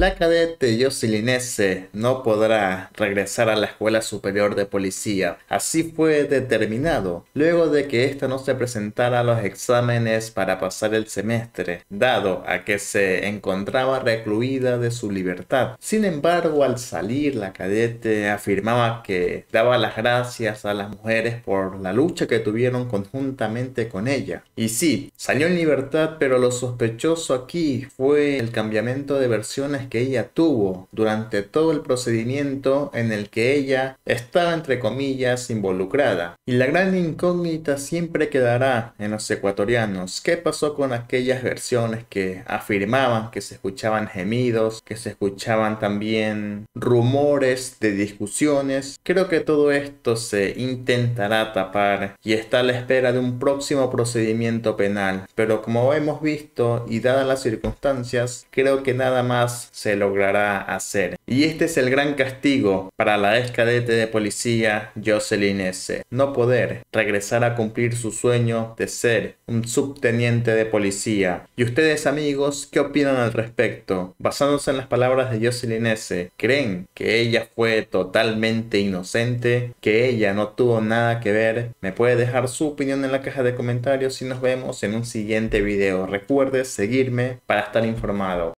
La cadete Yosilinese no podrá regresar a la Escuela Superior de Policía. Así fue determinado, luego de que ésta no se presentara a los exámenes para pasar el semestre, dado a que se encontraba recluida de su libertad. Sin embargo, al salir, la cadete afirmaba que daba las gracias a las mujeres por la lucha que tuvieron conjuntamente con ella. Y sí, salió en libertad, pero lo sospechoso aquí fue el cambiamiento de versiones que ella tuvo durante todo el procedimiento en el que ella estaba entre comillas involucrada. Y la gran incógnita siempre quedará en los ecuatorianos. ¿Qué pasó con aquellas versiones que afirmaban que se escuchaban gemidos, que se escuchaban también rumores de discusiones? Creo que todo esto se intentará tapar y está a la espera de un próximo procedimiento penal. Pero como hemos visto y dadas las circunstancias, creo que nada más se logrará hacer. Y este es el gran castigo para la ex cadete de policía Jocelyn S. No poder regresar a cumplir su sueño de ser un subteniente de policía. ¿Y ustedes amigos qué opinan al respecto? Basándose en las palabras de Jocelyn S., ¿creen que ella fue totalmente inocente? ¿Que ella no tuvo nada que ver? Me puede dejar su opinión en la caja de comentarios y nos vemos en un siguiente video. Recuerde seguirme para estar informado.